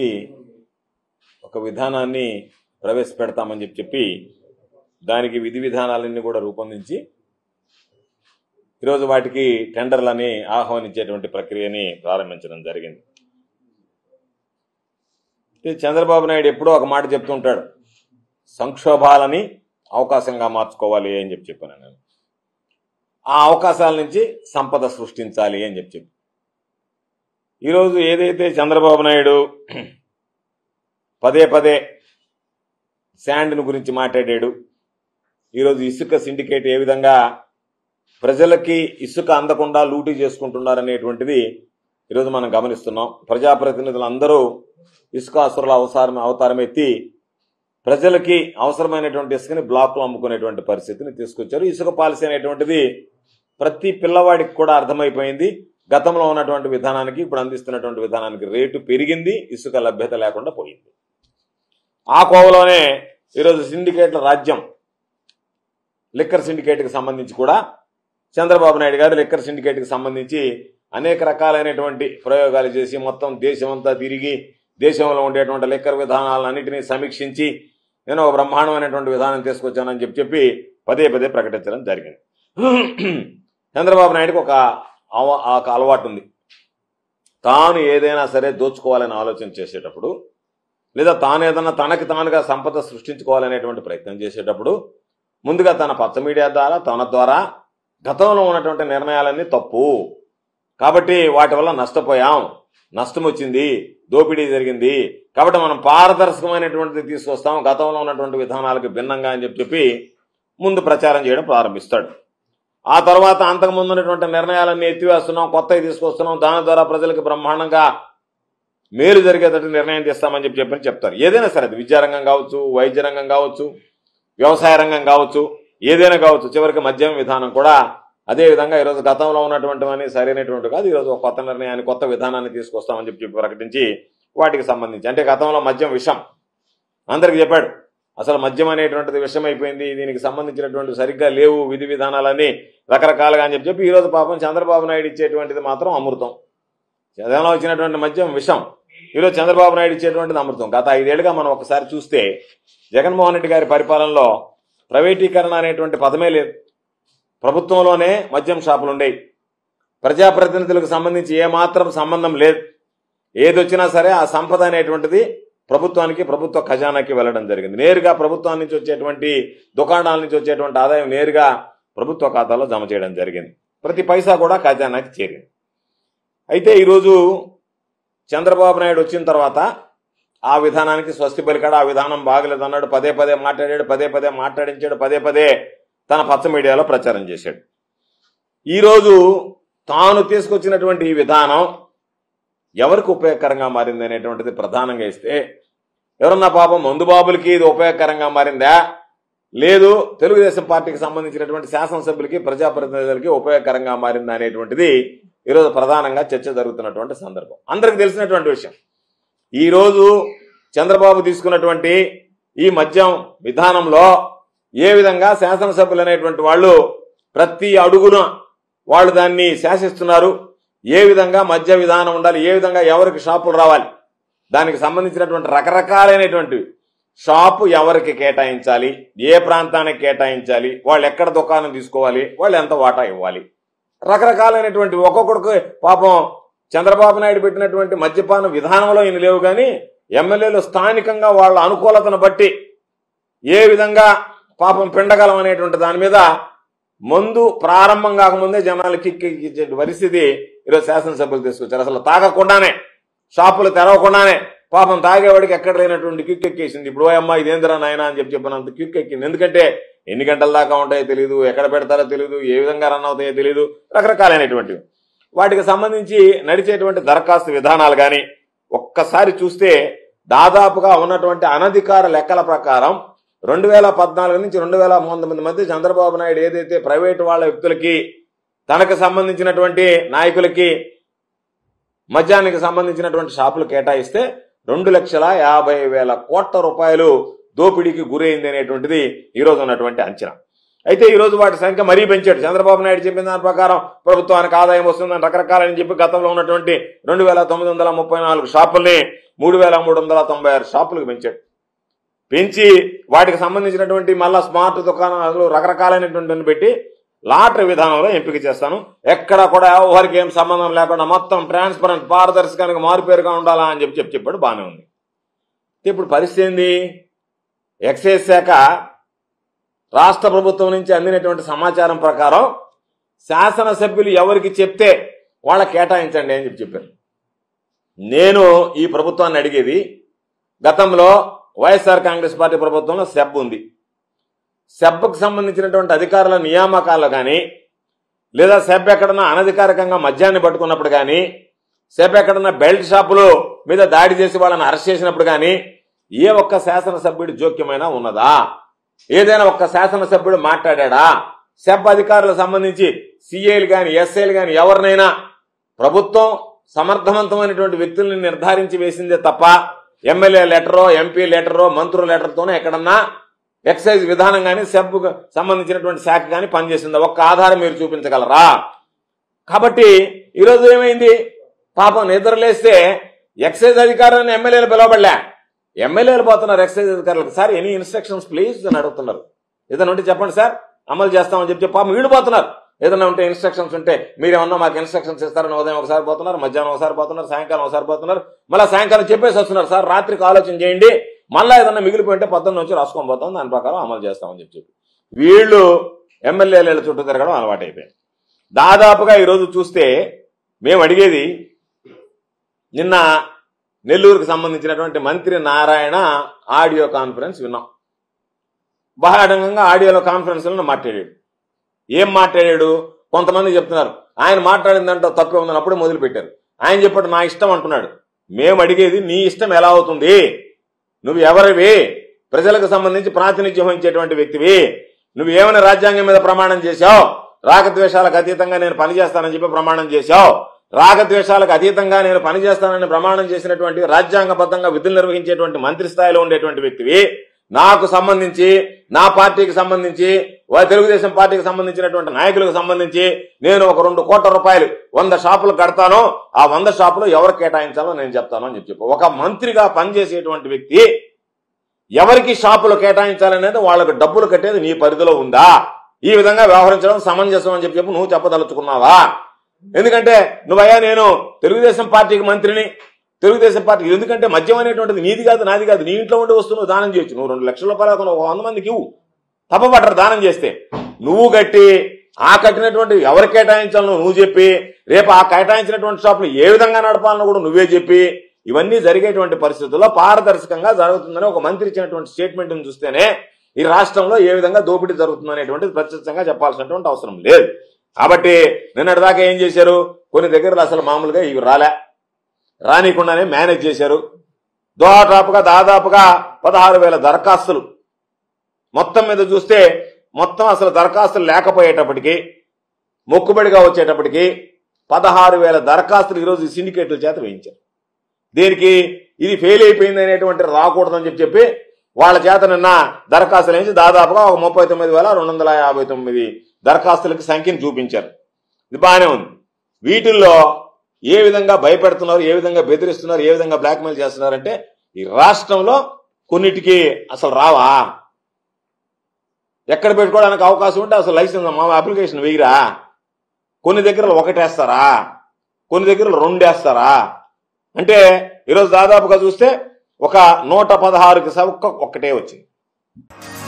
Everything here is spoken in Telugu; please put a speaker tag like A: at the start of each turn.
A: చేసి ఒక విధానాన్ని ప్రవేశపెడతామని చెప్పి చెప్పి దానికి విధి విధానాలన్నీ కూడా రూపొందించి ఈరోజు వాటికి టెండర్లని ఆహ్వానించేటువంటి ప్రక్రియని ప్రారంభించడం జరిగింది చంద్రబాబు నాయుడు ఎప్పుడో ఒక మాట చెప్తుంటాడు సంక్షోభాలని అవకాశంగా మార్చుకోవాలి అని చెప్పి చెప్పాను నేను ఆ అవకాశాల నుంచి సంపద సృష్టించాలి అని చెప్పి చెప్పి ఈరోజు ఏదైతే చంద్రబాబు నాయుడు పదే పదే శాండ్ను గురించి మాట్లాడాడు ఈరోజు ఇసుక సిండికేట్ ఏ విధంగా ప్రజలకి ఇసుక అందకుండా లూటీ చేసుకుంటున్నారనేటువంటిది ఈరోజు మనం గమనిస్తున్నాం అందరూ ఇసుక అసరుల అవసరం అవతారం ఎత్తి ప్రజలకి అవసరమైనటువంటి ఇసుకని బ్లాక్లో అమ్ముకునేటువంటి పరిస్థితిని తీసుకొచ్చారు ఇసుక పాలసీ అనేటువంటిది ప్రతి పిల్లవాడికి కూడా అర్థమైపోయింది గతంలో ఉన్నటువంటి విధానానికి ఇప్పుడు అందిస్తున్నటువంటి విధానానికి రేటు పెరిగింది ఇసుక లభ్యత లేకుండా పోయింది ఆ కోవలోనే ఈరోజు సిండికేట్ల రాజ్యం లిక్కర్ సిండికేట్కి సంబంధించి కూడా చంద్రబాబు నాయుడు గారు లిక్కర్ సిండికేట్కి సంబంధించి అనేక రకాలైనటువంటి ప్రయోగాలు చేసి మొత్తం దేశమంతా తిరిగి దేశంలో ఉండేటువంటి లిక్కర్ విధానాలన్నింటినీ సమీక్షించి నేను ఒక బ్రహ్మాండమైనటువంటి విధానం తీసుకొచ్చానని చెప్పి చెప్పి పదే పదే ప్రకటించడం జరిగింది చంద్రబాబు నాయుడుకి ఒక ఒక అలవాటు ఉంది తాను ఏదైనా సరే దోచుకోవాలని ఆలోచన చేసేటప్పుడు లేదా తాను ఏదన్నా తనకి తానుగా సంపద సృష్టించుకోవాలనేటువంటి ప్రయత్నం చేసేటప్పుడు ముందుగా తన పచ్చ మీడియా ద్వారా తన ద్వారా గతంలో ఉన్నటువంటి నిర్ణయాలన్నీ తప్పు కాబట్టి వాటి వల్ల నష్టపోయాం నష్టం వచ్చింది దోపిడీ జరిగింది కాబట్టి మనం పారదర్శకమైనటువంటిది తీసుకొస్తాం గతంలో ఉన్నటువంటి విధానాలకు భిన్నంగా అని చెప్పి ముందు ప్రచారం చేయడం ప్రారంభిస్తాడు ఆ తర్వాత అంతకుముందు ఉన్నటువంటి నిర్ణయాలన్నీ ఎత్తివేస్తున్నాం కొత్తవి తీసుకొస్తున్నాం దాని ద్వారా ప్రజలకు బ్రహ్మాండంగా మేలు జరిగేటట్టు నిర్ణయం తీస్తామని చెప్పి చెప్పని చెప్తారు ఏదైనా సరే అది విద్యారంగం కావచ్చు వైద్య రంగం కావచ్చు వ్యవసాయ రంగం కావచ్చు ఏదైనా కావచ్చు చివరికి మద్యం విధానం కూడా అదేవిధంగా ఈరోజు గతంలో అని సరైనటువంటి కాదు ఈరోజు కొత్త నిర్ణయాన్ని కొత్త విధానాన్ని తీసుకొస్తామని చెప్పి చెప్పి ప్రకటించి వాటికి సంబంధించి అంటే గతంలో మద్యం విషం అందరికి చెప్పాడు అసలు మద్యం అనేటువంటిది విషయం అయిపోయింది దీనికి సంబంధించినటువంటి సరిగ్గా లేవు విధి విధానాలని రకరకాలుగా అని చెప్పి చెప్పి ఈరోజు పాపం చంద్రబాబు నాయుడు ఇచ్చేటువంటిది మాత్రం అమృతం చంద్రంలో వచ్చినటువంటి మద్యం విషం ఈరోజు చంద్రబాబు నాయుడు ఇచ్చేటువంటి అమృతం గత ఐదేళ్లుగా మనం ఒకసారి చూస్తే జగన్మోహన్ రెడ్డి గారి పరిపాలనలో ప్రైవేటీకరణ అనేటువంటి పదమే లేదు ప్రభుత్వంలోనే మద్యం షాపులు ఉండేవి ప్రజాప్రతినిధులకు సంబంధించి ఏమాత్రం సంబంధం లేదు ఏదొచ్చినా సరే ఆ సంపద అనేటువంటిది ప్రభుత్వానికి ప్రభుత్వ ఖజానాకి వెళ్ళడం జరిగింది నేరుగా ప్రభుత్వం నుంచి వచ్చేటువంటి దుకాణాల నుంచి వచ్చేటువంటి ఆదాయం నేరుగా ప్రభుత్వ ఖాతాలో జమ చేయడం జరిగింది ప్రతి పైసా కూడా ఖజానాకి చేరింది అయితే ఈరోజు చంద్రబాబు నాయుడు వచ్చిన తర్వాత ఆ విధానానికి స్వస్తి పలికాడు ఆ విధానం బాగలేదు అన్నాడు పదే పదే మాట్లాడాడు పదే పదే మాట్లాడించాడు పదే పదే తన పచ్చ మీడియాలో ప్రచారం చేశాడు ఈరోజు తాను తీసుకొచ్చినటువంటి ఈ విధానం ఎవరికి ఉపయోగకరంగా మారింది అనేటువంటిది ప్రధానంగా ఇస్తే ఎవరన్నా పాపం మందుబాబులకి ఇది ఉపయోగకరంగా మారిందా లేదు తెలుగుదేశం పార్టీకి సంబంధించినటువంటి శాసనసభ్యులకి ప్రజాప్రతినిధులకి ఉపయోగకరంగా మారిందా అనేటువంటిది ఈరోజు ప్రధానంగా చర్చ జరుగుతున్నటువంటి సందర్భం అందరికి తెలిసినటువంటి విషయం ఈరోజు చంద్రబాబు తీసుకున్నటువంటి ఈ మద్యం విధానంలో ఏ విధంగా శాసనసభ్యులు అనేటువంటి వాళ్ళు ప్రతి అడుగున వాళ్ళు దాన్ని శాసిస్తున్నారు ఏ విధంగా మద్య విధానం ఉండాలి ఏ విధంగా ఎవరికి షాపులు రావాలి దానికి సంబంధించినటువంటి రకరకాలైనటువంటివి షాపు ఎవరికి కేటాయించాలి ఏ ప్రాంతానికి కేటాయించాలి వాళ్ళు ఎక్కడ దుకాణం తీసుకోవాలి వాళ్ళు ఎంత వాటా ఇవ్వాలి రకరకాలైనటువంటి ఒక్కొక్కడికి పాపం చంద్రబాబు నాయుడు పెట్టినటువంటి మద్యపాన విధానంలో ఈయన లేవు కానీ ఎమ్మెల్యేలు స్థానికంగా వాళ్ళ అనుకూలతను బట్టి ఏ విధంగా పాపం పిండగలం అనేటువంటి దాని మీద మందు ప్రారంభం కాకముందే కిక్కి పరిస్థితి ఈరోజు శాసనసభ్యులు తీసుకొచ్చారు అసలు తాగకుండానే షాపులు తెరవకుండానే పాపం తాగేవాడికి ఎక్కడ లేనటువంటి క్యూక్ ఎక్కేసింది ఇప్పుడు అమ్మా ఇదేంద్రా నాయన అని చెప్పి చెప్పినంత క్యూక్ ఎక్కింది ఎందుకంటే ఎన్ని గంటల దాకా ఉంటాయో తెలియదు ఎక్కడ పెడతారో తెలియదు ఏ విధంగా రన్ అవుతాయో తెలియదు రకరకాలైనటువంటివి వాటికి సంబంధించి నడిచేటువంటి దరఖాస్తు విధానాలు కానీ ఒక్కసారి చూస్తే దాదాపుగా ఉన్నటువంటి అనధికార లెక్కల ప్రకారం రెండు వేల పద్నాలుగు నుంచి రెండు వేల పంతొమ్మిది మధ్య చంద్రబాబు నాయుడు ఏదైతే ప్రైవేటు వాళ్ళ వ్యక్తులకి తనకు సంబంధించినటువంటి నాయకులకి మద్యానికి సంబంధించినటువంటి షాపులు కేటాయిస్తే రెండు లక్షల యాభై వేల కోట్ల రూపాయలు దోపిడీకి గురైంది అనేటువంటిది ఈరోజు ఉన్నటువంటి అంచనా అయితే ఈరోజు వాటి సంఖ్య మరీ పెంచాడు చంద్రబాబు నాయుడు చెప్పిన దాని ప్రకారం ప్రభుత్వానికి ఆదాయం వస్తుందని రకరకాలని చెప్పి గతంలో ఉన్నటువంటి రెండు వేల తొమ్మిది వందల ముప్పై నాలుగు షాపుల్ని మూడు వేల మూడు వందల తొంభై ఆరు షాపులకు పెంచాడు పెంచి వాటికి సంబంధించినటువంటి మళ్ళా స్మార్ట్ దుకాణాలు రకరకాలైనటువంటి పెట్టి లాటరీ విధానంలో ఎంపిక చేస్తాను ఎక్కడ కూడా ఎవరికి ఏం సంబంధం లేకుండా మొత్తం ట్రాన్స్పరెంట్ పారదర్శకానికి మారుపేరుగా ఉండాలా అని చెప్పి చెప్పి చెప్పాడు బాగానే ఉంది ఇప్పుడు పరిస్థితి ఏంది ఎక్సైజ్ శాఖ రాష్ట్ర ప్రభుత్వం నుంచి అందినటువంటి సమాచారం ప్రకారం శాసనసభ్యులు ఎవరికి చెప్తే వాళ్ళ కేటాయించండి అని చెప్పి చెప్పారు నేను ఈ ప్రభుత్వాన్ని అడిగేది గతంలో వైఎస్ఆర్ కాంగ్రెస్ పార్టీ ప్రభుత్వంలో సెబ్ ఉంది సెబ్కు సంబంధించినటువంటి అధికారుల నియామకాలు కానీ లేదా సెబ్ ఎక్కడన్నా అనధికారికంగా మద్యాన్ని పట్టుకున్నప్పుడు కానీ సెబ్ ఎక్కడన్నా బెల్ట్ షాపులు మీద దాడి చేసి వాళ్ళని అరెస్ట్ చేసినప్పుడు కానీ ఏ ఒక్క శాసనసభ్యుడు జోక్యమైనా ఉన్నదా ఏదైనా ఒక్క శాసనసభ్యుడు మాట్లాడా సెబ్ అధికారులకు సంబంధించి సిఐలు కానీ ఎస్ఐలు కానీ ఎవరినైనా ప్రభుత్వం సమర్థవంతమైనటువంటి వ్యక్తుల్ని నిర్ధారించి వేసిందే తప్ప ఎమ్మెల్యే లెటరో ఎంపీ లెటరో మంత్రుల లెటర్తోనే ఎక్కడన్నా ఎక్సైజ్ విధానం కానీ సెబ్ సంబంధించినటువంటి శాఖ కానీ పనిచేసింది ఒక్క ఆధారం మీరు చూపించగలరా కాబట్టి ఈరోజు ఏమైంది పాపం నిద్రలేస్తే ఎక్సైజ్ అధికారులను ఎమ్మెల్యేలు పిలవబడలే ఎమ్మెల్యేలు పోతున్నారు ఎక్సైజ్ అధికారులకు సార్ ఎనీ ఇన్స్ట్రక్షన్స్ ప్లీజ్ అని అడుగుతున్నారు ఏదైనా ఉంటే చెప్పండి సార్ అమలు చేస్తామని చెప్పి పాపం వీళ్ళు పోతున్నారు ఏదైనా ఉంటే ఇన్స్ట్రక్షన్స్ ఉంటే మీరేమన్నా మాకు ఇన్స్ట్రక్షన్స్ ఇస్తారని ఉదయం ఒకసారి పోతున్నారు మధ్యాహ్నం ఒకసారి పోతున్నారు సాయంకాలం ఒకసారి పోతున్నారు మళ్ళీ సాయంకాలం చెప్పేసి వస్తున్నారు సార్ రాత్రికి ఆలోచన చేయండి మళ్ళీ ఏదన్నా ఉంటే పొద్దున్న నుంచి రాసుకొని పోతాం దాని ప్రకారం అమలు చేస్తామని చెప్పి వీళ్ళు ఎమ్మెల్యేల చుట్టూ తిరగడం అలవాటైపోయింది దాదాపుగా ఈరోజు చూస్తే మేము అడిగేది నిన్న నెల్లూరుకు సంబంధించినటువంటి మంత్రి నారాయణ ఆడియో కాన్ఫరెన్స్ విన్నాం బహాడంగా ఆడియోలో కాన్ఫరెన్స్లో మాట్లాడాడు ఏం మాట్లాడాడు కొంతమంది చెప్తున్నారు ఆయన మాట్లాడిందంటే దాంట్లో తక్కువ ఉందని మొదలుపెట్టారు ఆయన చెప్పాడు నా ఇష్టం అంటున్నాడు మేము అడిగేది నీ ఇష్టం ఎలా అవుతుంది నువ్వు ఎవరివి ప్రజలకు సంబంధించి ప్రాతినిధ్యం వహించేటువంటి వ్యక్తివి నువ్వు ఏమైనా రాజ్యాంగం మీద ప్రమాణం చేశావు రాగద్వేషాలకు అతీతంగా నేను పనిచేస్తానని చెప్పి ప్రమాణం చేశావు రాగద్వేషాలకు అతీతంగా నేను పనిచేస్తానని ప్రమాణం చేసినటువంటి రాజ్యాంగబద్ధంగా విధులు నిర్వహించేటువంటి మంత్రి స్థాయిలో ఉండేటువంటి వ్యక్తివి నాకు సంబంధించి నా పార్టీకి సంబంధించి తెలుగుదేశం పార్టీకి సంబంధించినటువంటి నాయకులకు సంబంధించి నేను ఒక రెండు కోట్ల రూపాయలు వంద షాపులు కడతాను ఆ వంద షాపులు ఎవరు కేటాయించాలో నేను చెప్తాను అని చెప్పి ఒక మంత్రిగా పనిచేసేటువంటి వ్యక్తి ఎవరికి షాపులు కేటాయించాలనేది వాళ్ళకు డబ్బులు కట్టేది నీ పరిధిలో ఉందా ఈ విధంగా వ్యవహరించడం సమంజసం అని చెప్పి నువ్వు చెప్పదలుచుకున్నావా ఎందుకంటే నువ్వయ్యా నేను తెలుగుదేశం పార్టీకి మంత్రిని తెలుగుదేశం పార్టీ ఎందుకంటే మద్యం అనేటువంటిది నీది కాదు నాది కాదు నీ ఇంట్లో ఉండి వస్తున్నావు దానం చేయొచ్చు నువ్వు రెండు లక్షల రూపాయలు ఒక వంద మందికి ఇవ్వు తప్పబడ్డరు దానం చేస్తే నువ్వు కట్టి ఆ కట్టినటువంటి ఎవరు కేటాయించాలో నువ్వు చెప్పి రేపు ఆ కేటాయించినటువంటి షాపులు ఏ విధంగా నడపాలనో కూడా నువ్వే చెప్పి ఇవన్నీ జరిగేటువంటి పరిస్థితుల్లో పారదర్శకంగా జరుగుతుందని ఒక మంత్రి ఇచ్చినటువంటి స్టేట్మెంట్ని చూస్తేనే ఈ రాష్ట్రంలో ఏ విధంగా దోపిడీ జరుగుతుందనేటువంటి ప్రత్యక్షంగా చెప్పాల్సినటువంటి అవసరం లేదు కాబట్టి నిన్నటిదాకా ఏం చేశారు కొన్ని దగ్గరలో అసలు మామూలుగా ఇవి రాలే రానికుండానే మేనేజ్ చేశారు దోదాపుగా దాదాపుగా పదహారు వేల దరఖాస్తులు మొత్తం మీద చూస్తే మొత్తం అసలు దరఖాస్తులు లేకపోయేటప్పటికీ మొక్కుబడిగా వచ్చేటప్పటికీ పదహారు వేల దరఖాస్తులు ఈరోజు సిండికేట్ల చేత వేయించారు దీనికి ఇది ఫెయిల్ అయిపోయింది అనేటువంటి రాకూడదని చెప్పి చెప్పి వాళ్ళ చేత నిన్న దరఖాస్తులు వేయించి దాదాపుగా ఒక ముప్పై తొమ్మిది వేల రెండు వందల యాభై తొమ్మిది దరఖాస్తులకు సంఖ్యను చూపించారు ఇది బాగానే ఉంది వీటిల్లో ఏ విధంగా భయపెడుతున్నారు ఏ విధంగా బెదిరిస్తున్నారు ఏ విధంగా బ్లాక్మెయిల్ చేస్తున్నారంటే ఈ రాష్ట్రంలో కొన్నిటికి అసలు రావా ఎక్కడ పెట్టుకోవడానికి అవకాశం ఉంటే అసలు లైసెన్స్ మా అప్లికేషన్ వేయరా కొన్ని దగ్గర ఒకటేస్తారా కొన్ని దగ్గర రెండేస్తారా అంటే ఈరోజు దాదాపుగా చూస్తే ఒక నూట పదహారుకి ఒక్కటే వచ్చింది